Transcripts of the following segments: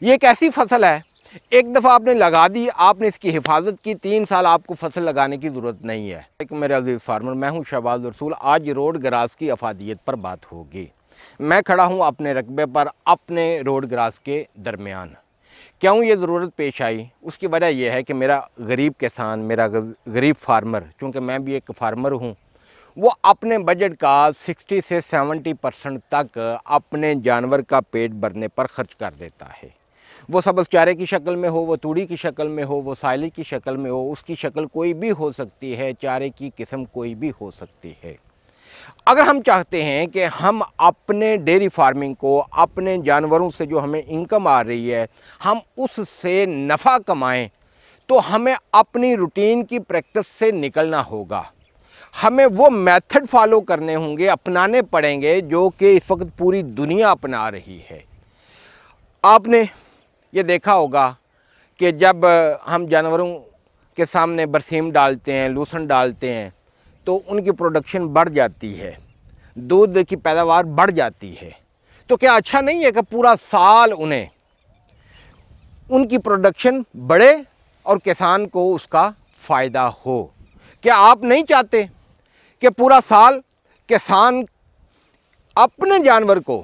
یہ ایک ایسی فصل ہے ایک دفعہ آپ نے لگا دی آپ نے اس کی حفاظت کی تین سال آپ کو فصل لگانے کی ضرورت نہیں ہے ایک میرے عزیز فارمر میں ہوں شہباز رسول آج روڈ گراس کی افادیت پر بات ہوگی میں کھڑا ہوں اپنے رقبے پر اپنے روڈ گراس کے درمیان کیوں یہ ضرورت پیش آئی اس کی وجہ یہ ہے کہ میرا غریب کسان میرا غریب فارمر چونکہ میں بھی ایک فارمر ہوں وہ اپنے بجٹ کا سکسٹی سے سیونٹی پرسنٹ تک اپنے جانور کا پیٹ بھرنے پر خرچ کر دیتا ہے وہ سبز چارے کی شکل میں ہو وہ توڑی کی شکل میں ہو وہ سائلی کی شکل میں ہو اس کی شکل کوئی بھی ہو سکتی ہے چارے کی قسم کوئی بھی ہو سکتی ہے اگر ہم چاہتے ہیں کہ ہم اپنے ڈیری فارمنگ کو اپنے جانوروں سے جو ہمیں انکم آ رہی ہے ہم اس سے نفع کمائیں تو ہمیں اپنی روٹین کی پریکٹس سے نکلنا ہوگا ہمیں وہ میتھڈ فالو کرنے ہوں گے اپنانے پڑیں گے جو کہ اس وقت پوری دنیا اپنا رہی ہے آپ نے یہ دیکھا ہوگا کہ جب ہم جانوروں کے سامنے برسیم ڈالتے ہیں لوسن ڈالتے ہیں تو ان کی پروڈکشن بڑھ جاتی ہے دودھ کی پیداوار بڑھ جاتی ہے تو کیا اچھا نہیں ہے کہ پورا سال انہیں ان کی پروڈکشن بڑھے اور کسان کو اس کا فائدہ ہو کیا آپ نہیں چاہتے کہ پورا سال کسان اپنے جانور کو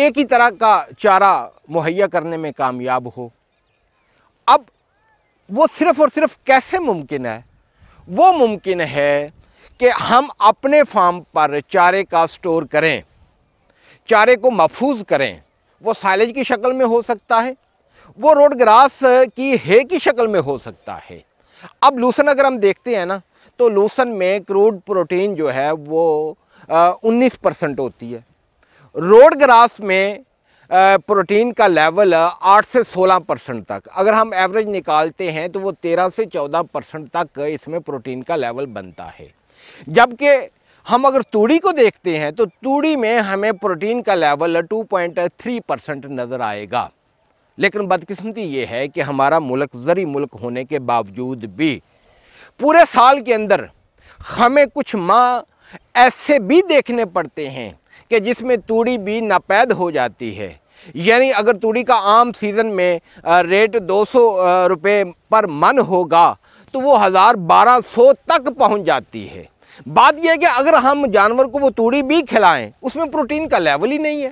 ایک ہی طرح کا چارہ مہیا کرنے میں کامیاب ہو اب وہ صرف اور صرف کیسے ممکن ہے وہ ممکن ہے کہ ہم اپنے فارم پر چارے کا سٹور کریں چارے کو محفوظ کریں وہ سائلج کی شکل میں ہو سکتا ہے وہ روڈ گراس کی ہے کی شکل میں ہو سکتا ہے اب لوسن اگر ہم دیکھتے ہیں نا تو لوسن میں کروڈ پروٹین جو ہے وہ انیس پرسنٹ ہوتی ہے روڈ گراس میں پروٹین کا لیول آٹھ سے سولہ پرسنٹ تک اگر ہم ایوریج نکالتے ہیں تو وہ تیرہ سے چودہ پرسنٹ تک اس میں پروٹین کا لیول بنتا ہے جبکہ ہم اگر توڑی کو دیکھتے ہیں تو توڑی میں ہمیں پروٹین کا level two point three percent نظر آئے گا لیکن بدقسمتی یہ ہے کہ ہمارا ملک زرعی ملک ہونے کے باوجود بھی پورے سال کے اندر ہمیں کچھ ماں ایسے بھی دیکھنے پڑتے ہیں کہ جس میں توڑی بھی ناپید ہو جاتی ہے یعنی اگر توڑی کا عام سیزن میں ریٹ دو سو روپے پر من ہوگا تو وہ ہزار بارہ سو تک پہنچ جاتی ہے بات یہ ہے کہ اگر ہم جانور کو وہ توڑی بھی کھلائیں اس میں پروٹین کا لیول ہی نہیں ہے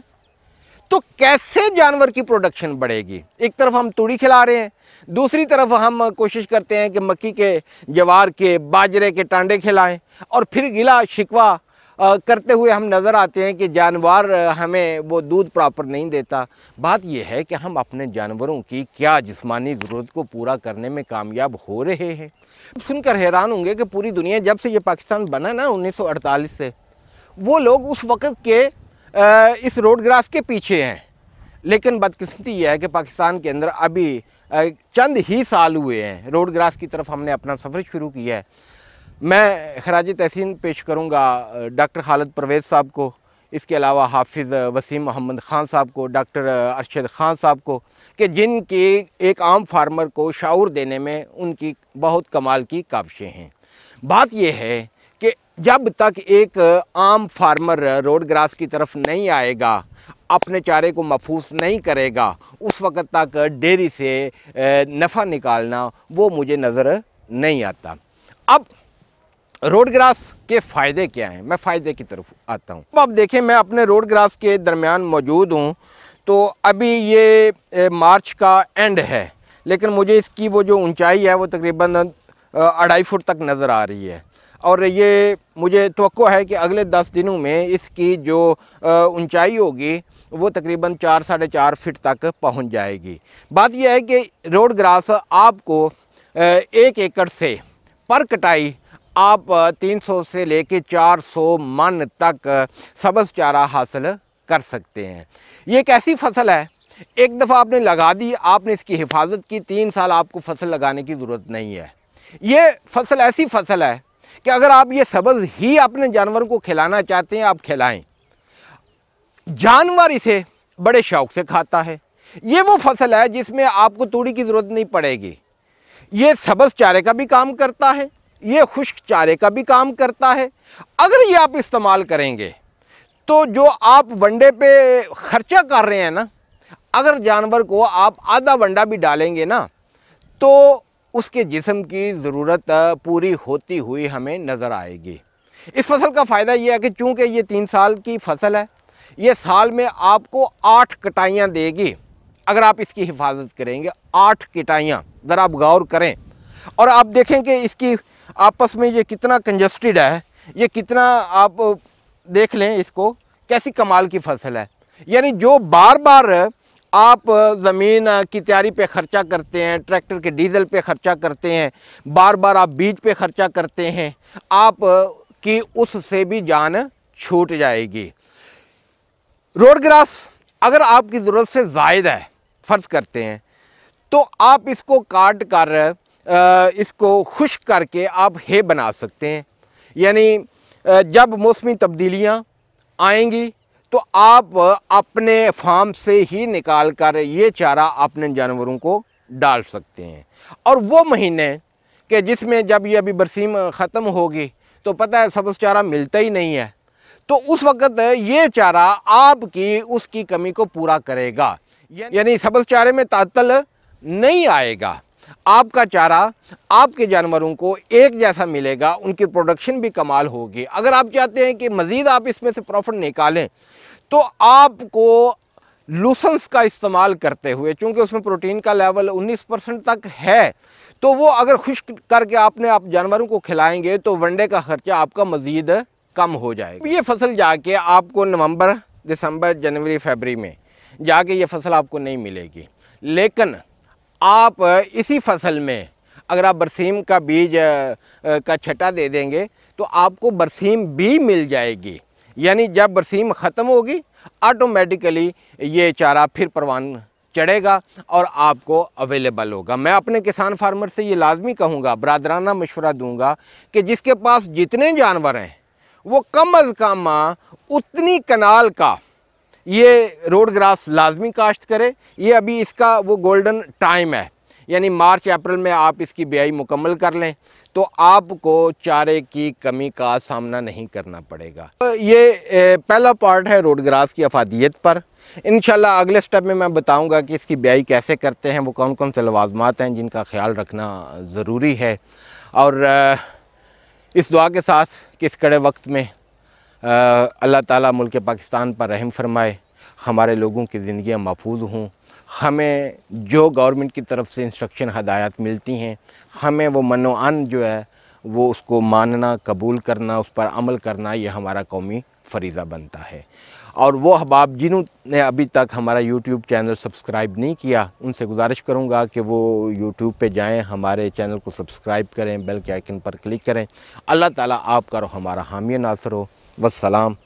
تو کیسے جانور کی پروڈکشن بڑھے گی ایک طرف ہم توڑی کھلا رہے ہیں دوسری طرف ہم کوشش کرتے ہیں کہ مکی کے جوار کے باجرے کے ٹانڈے کھلائیں اور پھر گلا شکوا کرتے ہوئے ہم نظر آتے ہیں کہ جانور ہمیں وہ دودھ پراپر نہیں دیتا بات یہ ہے کہ ہم اپنے جانوروں کی کیا جسمانی ضرورت کو پورا کرنے میں کامیاب ہو رہے ہیں سن کر حیران ہوں گے کہ پوری دنیا جب سے یہ پاکستان بنا نا انیس سو اڑتالیس سے وہ لوگ اس وقت کے اس روڈ گراس کے پیچھے ہیں لیکن بدقسمتی یہ ہے کہ پاکستان کے اندر ابھی چند ہی سال ہوئے ہیں روڈ گراس کی طرف ہم نے اپنا سفر شروع کیا ہے میں خراج تحسین پیش کروں گا ڈاکٹر خالد پرویز صاحب کو اس کے علاوہ حافظ وسیم محمد خان صاحب کو ڈاکٹر ارشد خان صاحب کو کہ جن کی ایک عام فارمر کو شعور دینے میں ان کی بہت کمال کی کاوشیں ہیں بات یہ ہے کہ جب تک ایک عام فارمر روڈ گراس کی طرف نہیں آئے گا اپنے چارے کو محفوظ نہیں کرے گا اس وقت تک ڈیری سے نفع نکالنا وہ مجھے نظر نہیں آتا اب روڈ گراس کے فائدے کیا ہیں میں فائدے کی طرف آتا ہوں اب آپ دیکھیں میں اپنے روڈ گراس کے درمیان موجود ہوں تو ابھی یہ مارچ کا اینڈ ہے لیکن مجھے اس کی وہ جو اونچائی ہے وہ تقریباً اڑھائی فٹ تک نظر آ رہی ہے اور یہ مجھے توقع ہے کہ اگلے دس دنوں میں اس کی جو اونچائی ہوگی وہ تقریباً چار ساڑھے چار فٹ تک پہنچ جائے گی بات یہ ہے کہ روڈ گراس آپ کو ایک ایکڑ سے پر کٹائی آپ تین سو سے لے کے چار سو من تک سبز چارہ حاصل کر سکتے ہیں یہ ایک ایسی فصل ہے ایک دفعہ آپ نے لگا دی آپ نے اس کی حفاظت کی تین سال آپ کو فصل لگانے کی ضرورت نہیں ہے یہ فصل ایسی فصل ہے کہ اگر آپ یہ سبز ہی اپنے جانور کو کھلانا چاہتے ہیں آپ کھلائیں جانور اسے بڑے شوق سے کھاتا ہے یہ وہ فصل ہے جس میں آپ کو توڑی کی ضرورت نہیں پڑے گی یہ سبز چارے کا بھی کام کرتا ہے یہ خشک چارے کا بھی کام کرتا ہے اگر یہ آپ استعمال کریں گے تو جو آپ ونڈے پہ خرچہ کر رہے ہیں نا اگر جانور کو آپ آدھا ونڈا بھی ڈالیں گے نا تو اس کے جسم کی ضرورت پوری ہوتی ہوئی ہمیں نظر آئے گی اس فصل کا فائدہ یہ ہے کہ چونکہ یہ تین سال کی فصل ہے یہ سال میں آپ کو آٹھ کٹائیاں دے گی اگر آپ اس کی حفاظت کریں گے آٹھ کٹائیاں ذرا آپ غور کریں اور آپ دیکھیں کہ اس کی آپس میں یہ کتنا کنجسٹیڈ ہے یہ کتنا آپ دیکھ لیں اس کو کیسی کمال کی فصل ہے یعنی جو بار بار آپ زمین کی تیاری پہ خرچہ کرتے ہیں ٹریکٹر کے ڈیزل پہ خرچہ کرتے ہیں بار بار آپ بیج پہ خرچہ کرتے ہیں آپ کی اس سے بھی جان چھوٹ جائے گی روڈ گراس اگر آپ کی ضرورت سے زائد ہے فرض کرتے ہیں تو آپ اس کو کاٹ کر اس کو خشک کر کے آپ ہے بنا سکتے ہیں یعنی جب موسمی تبدیلیاں آئیں گی تو آپ اپنے فارم سے ہی نکال کر یہ چارہ اپنے جانوروں کو ڈال سکتے ہیں اور وہ مہینے کہ جس میں جب یہ ابھی برسیم ختم ہوگی تو پتہ ہے سبز چارہ ملتا ہی نہیں ہے تو اس وقت یہ چارہ آپ کی اس کی کمی کو پورا کرے گا یعنی سبز چارے میں تعطل نہیں آئے گا آپ کا چارہ آپ کے جانوروں کو ایک جیسا ملے گا ان کی پروڈکشن بھی کمال ہوگی اگر آپ چاہتے ہیں کہ مزید آپ اس میں سے پروفٹ نکالیں تو آپ کو لوسنس کا استعمال کرتے ہوئے چونکہ اس میں پروٹین کا لیول انیس پرسنٹ تک ہے تو وہ اگر خشک کر کے آپ نے آپ جانوروں کو کھلائیں گے تو ونڈے کا خرچہ آپ کا مزید کم ہو جائے گا یہ فصل جا کے آپ کو نومبر دسمبر جنوری فیبری میں جا کے یہ فصل آپ کو نہیں ملے گی لیکن آپ اسی فصل میں اگر آپ برسیم کا بیج کا چھٹا دے دیں گے تو آپ کو برسیم بھی مل جائے گی یعنی جب برسیم ختم ہوگی آٹومیٹیکلی یہ چارہ پھر پروان چڑھے گا اور آپ کو اویلیبل ہوگا میں اپنے کسان فارمر سے یہ لازمی کہوں گا برادرانہ مشورہ دوں گا کہ جس کے پاس جتنے جانور ہیں وہ کم از کم اتنی کنال کا یہ روڈ گراس لازمی کاشت کرے یہ ابھی اس کا وہ گولڈن ٹائم ہے یعنی مارچ اپریل میں آپ اس کی بیائی مکمل کر لیں تو آپ کو چارے کی کمی کا سامنا نہیں کرنا پڑے گا یہ پہلا پارٹ ہے روڈ گراس کی افادیت پر انشاءاللہ اگلے سٹیپ میں میں بتاؤں گا کہ اس کی بیائی کیسے کرتے ہیں وہ کون کون سے لوازمات ہیں جن کا خیال رکھنا ضروری ہے اور اس دعا کے ساتھ کس کڑے وقت میں اللہ تعالیٰ ملک پاکستان پر رحم فرمائے ہمارے لوگوں کی زندگیاں محفوظ ہوں ہمیں جو گورنمنٹ کی طرف سے انسٹرکشن ہدایات ملتی ہیں ہمیں وہ من و جو ہے وہ اس کو ماننا قبول کرنا اس پر عمل کرنا یہ ہمارا قومی فریضہ بنتا ہے اور وہ احباب جنہوں نے ابھی تک ہمارا یوٹیوب چینل سبسکرائب نہیں کیا ان سے گزارش کروں گا کہ وہ یوٹیوب پہ جائیں ہمارے چینل کو سبسکرائب کریں بیل کے آئکن پر کلک کریں اللہ تعالیٰ آپ کرو ہمارا حامی ناصر ہو والسلام